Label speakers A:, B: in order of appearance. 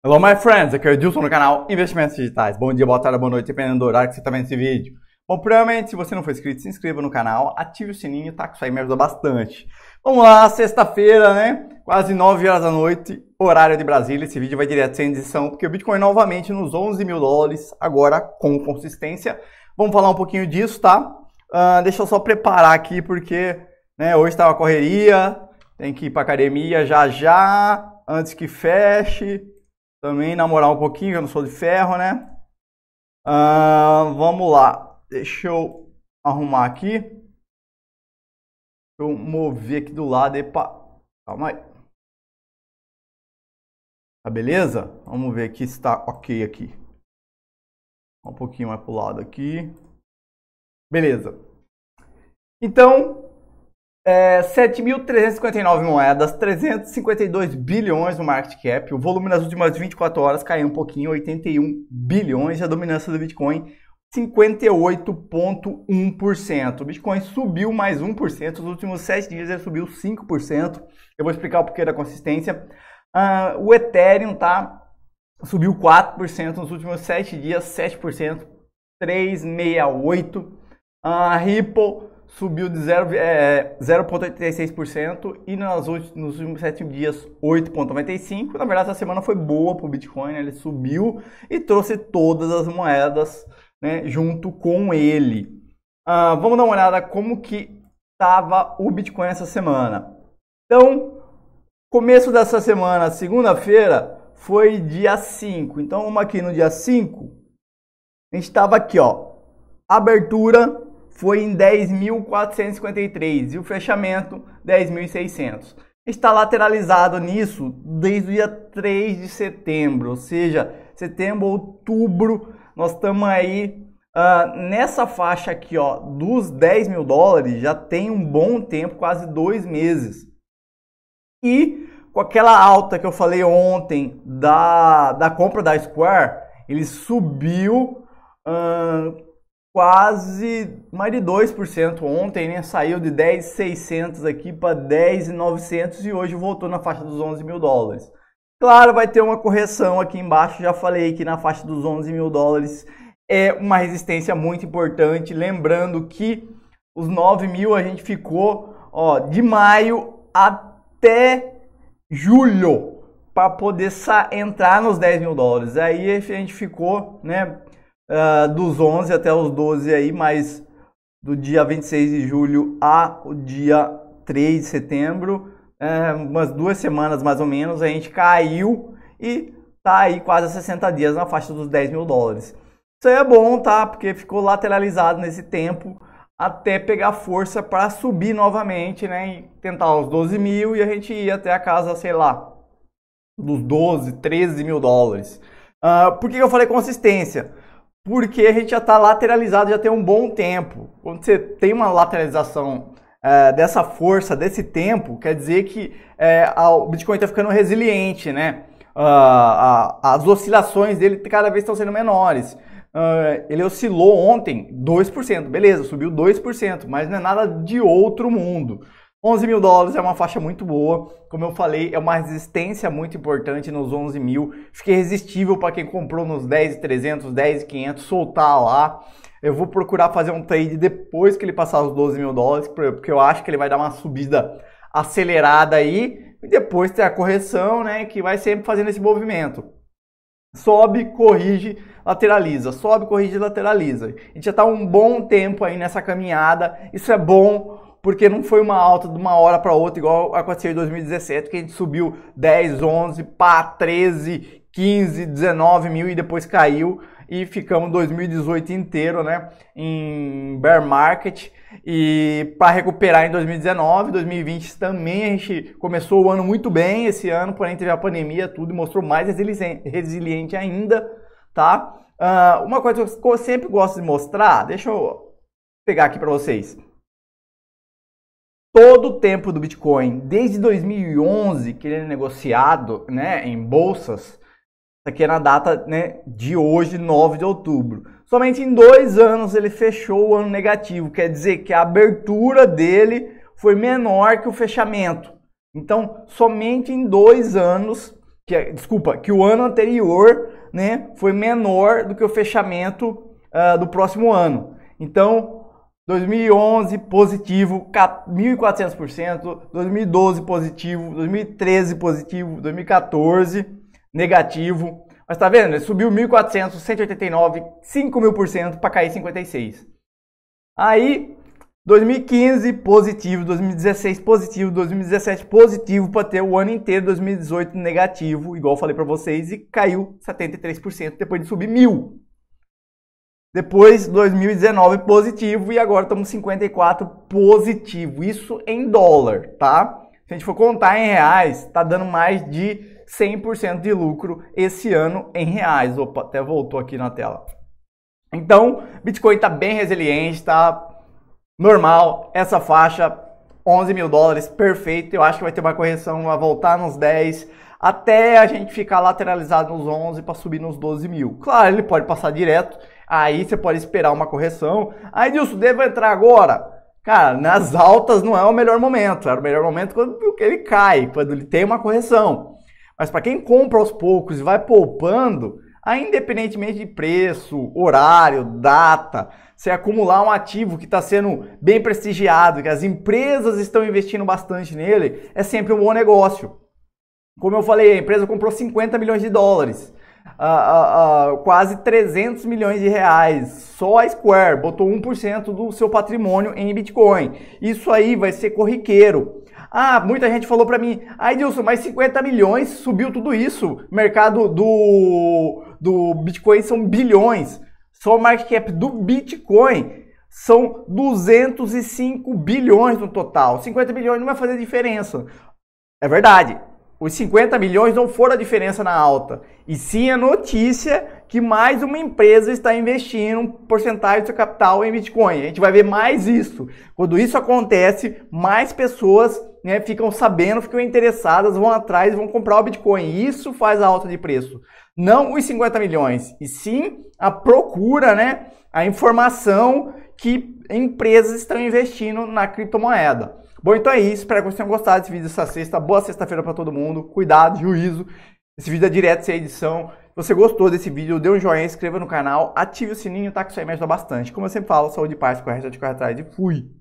A: Hello, my friends! Aqui é o Edilson no canal Investimentos Digitais. Bom dia, boa tarde, boa noite, dependendo do horário que você está vendo esse vídeo. Bom, primeiramente, se você não for inscrito, se inscreva no canal, ative o sininho, tá? Que isso aí me ajuda bastante. Vamos lá, sexta-feira, né? Quase 9 horas da noite, horário de Brasília. Esse vídeo vai direto sem edição, porque o Bitcoin novamente nos 11 mil dólares, agora com consistência. Vamos falar um pouquinho disso, tá? Uh, deixa eu só preparar aqui, porque né, hoje está uma correria, tem que ir para academia já já, antes que feche também namorar um pouquinho, eu não sou de ferro, né? Uh, vamos lá. Deixa eu arrumar aqui. Deixa eu mover aqui do lado. Epa, calma aí. Tá beleza? Vamos ver aqui se está ok aqui. Um pouquinho mais pro lado aqui. Beleza. Então, é, 7.359 moedas, 352 bilhões no market cap. O volume nas últimas 24 horas caiu um pouquinho, 81 bilhões. E a dominância do Bitcoin, 58,1%. O Bitcoin subiu mais 1%. Nos últimos 7 dias ele subiu 5%. Eu vou explicar o porquê da consistência. Uh, o Ethereum tá subiu 4% nos últimos 7 dias, 7%, 368. Ah, a uh, Ripple subiu de 0,86% é, 0 é, e nas, nos últimos 7 dias 8,95%. Na verdade, essa semana foi boa para o Bitcoin, né? ele subiu e trouxe todas as moedas né, junto com ele. Ah, vamos dar uma olhada como que estava o Bitcoin essa semana. Então, começo dessa semana, segunda-feira, foi dia 5. Então, vamos aqui no dia 5. A gente estava aqui, ó. Abertura foi em 10.453 e o fechamento 10.600. Está lateralizado nisso desde o dia 3 de setembro, ou seja, setembro, outubro, nós estamos aí uh, nessa faixa aqui ó, dos 10 mil dólares, já tem um bom tempo, quase dois meses. E com aquela alta que eu falei ontem da, da compra da Square, ele subiu uh, quase mais de 2% ontem, né? Saiu de 10,600 aqui para 10,900 e hoje voltou na faixa dos 11 mil dólares. Claro, vai ter uma correção aqui embaixo. Já falei que na faixa dos 11 mil dólares é uma resistência muito importante. Lembrando que os 9 mil a gente ficou ó, de maio até julho para poder entrar nos 10 mil dólares. Aí a gente ficou, né? uh, dos 11 até os 12 aí, mas do dia 26 de julho ao dia 3 de setembro, uh, umas duas semanas mais ou menos, a gente caiu e tá aí quase 60 dias na faixa dos 10 mil dólares. Isso aí é bom, tá? Porque ficou lateralizado nesse tempo até pegar força para subir novamente, né? E tentar os 12 mil e a gente ir até a casa, sei lá, dos 12, 13 mil dólares. Uh, por que eu falei consistência? porque a gente já está lateralizado já tem um bom tempo. Quando você tem uma lateralização é, dessa força, desse tempo, quer dizer que é, a, o Bitcoin está ficando resiliente, né? Uh, a, as oscilações dele cada vez estão sendo menores. Uh, ele oscilou ontem 2%, beleza, subiu 2%, mas não é nada de outro mundo. 11 mil dólares é uma faixa muito boa, como eu falei, é uma resistência muito importante nos 11 mil. Fiquei é resistível para quem comprou nos 10,300, 10,500, soltar lá. Eu vou procurar fazer um trade depois que ele passar os 12 mil dólares, porque eu acho que ele vai dar uma subida acelerada aí e depois ter a correção, né? Que vai sempre fazendo esse movimento. Sobe, corrige, lateraliza. Sobe, corrige, lateraliza. A gente já está um bom tempo aí nessa caminhada. Isso é bom porque não foi uma alta de uma hora para outra, igual aconteceu em 2017, que a gente subiu 10, 11, pá, 13, 15, 19 mil e depois caiu e ficamos 2018 inteiro, né, em bear market e para recuperar em 2019, 2020 também a gente começou o ano muito bem esse ano, porém teve a pandemia tudo e mostrou mais resiliente ainda, tá? Uh, uma coisa que eu sempre gosto de mostrar, deixa eu pegar aqui para vocês todo o tempo do Bitcoin, desde 2011 que ele é negociado né, em bolsas, aqui é na data né, de hoje, 9 de outubro. Somente em dois anos ele fechou o ano negativo, quer dizer que a abertura dele foi menor que o fechamento. Então, somente em dois anos, que, é, desculpa, que o ano anterior né, foi menor do que o fechamento uh, do próximo ano. Então, 2011 positivo 1400%, 2012 positivo, 2013 positivo, 2014 negativo. Mas tá vendo? Ele subiu 1400, 189, 5000% para cair 56. Aí 2015 positivo, 2016 positivo, 2017 positivo para ter o ano inteiro 2018 negativo, igual eu falei para vocês, e caiu 73% depois de subir mil. Depois 2019 positivo e agora estamos 54 positivo. Isso em dólar, tá? Se a gente for contar em reais, tá dando mais de 100% de lucro esse ano em reais. Opa, até voltou aqui na tela. Então, Bitcoin está bem resiliente, tá normal. Essa faixa, 11 mil dólares, perfeito. Eu acho que vai ter uma correção, vai voltar nos 10, até a gente ficar lateralizado nos 11 para subir nos 12 mil. Claro, ele pode passar direto Aí você pode esperar uma correção. Aí, Nilson, devo entrar agora? Cara, nas altas não é o melhor momento. É o melhor momento quando ele cai, quando ele tem uma correção. Mas para quem compra aos poucos e vai poupando, aí, independentemente de preço, horário, data, você acumular um ativo que está sendo bem prestigiado, que as empresas estão investindo bastante nele, é sempre um bom negócio. Como eu falei, a empresa comprou 50 milhões de dólares ah, quase 300 milhões de reais. Só a Square botou 1% do seu patrimônio em Bitcoin. Isso aí vai ser corriqueiro. Ah, muita gente falou para mim, ai Dilson, mas 50 milhões subiu tudo isso. Mercado do, do Bitcoin são bilhões. Só o market cap do Bitcoin são 205 bilhões no total. 50 bilhões não vai fazer diferença. É verdade os 50 milhões não foram a diferença na alta, e sim a notícia que mais uma empresa está investindo um porcentagem do seu capital em Bitcoin. A gente vai ver mais isso. Quando isso acontece, mais pessoas né, ficam sabendo, ficam interessadas, vão atrás, vão comprar o Bitcoin. Isso faz a alta de preço. Não os 50 milhões, e sim a procura, né, a informação que empresas estão investindo na criptomoeda. Bom, então é isso. Espero que vocês tenham gostado desse vídeo essa sexta. Boa sexta-feira para todo mundo. Cuidado, juízo. Esse vídeo é direto sem edição. Se você gostou desse vídeo, dê um joinha, inscreva no canal, ative o sininho, tá? Que isso aí me ajuda bastante. Como eu sempre falo, saúde e paz, corre, de corre atrás e fui!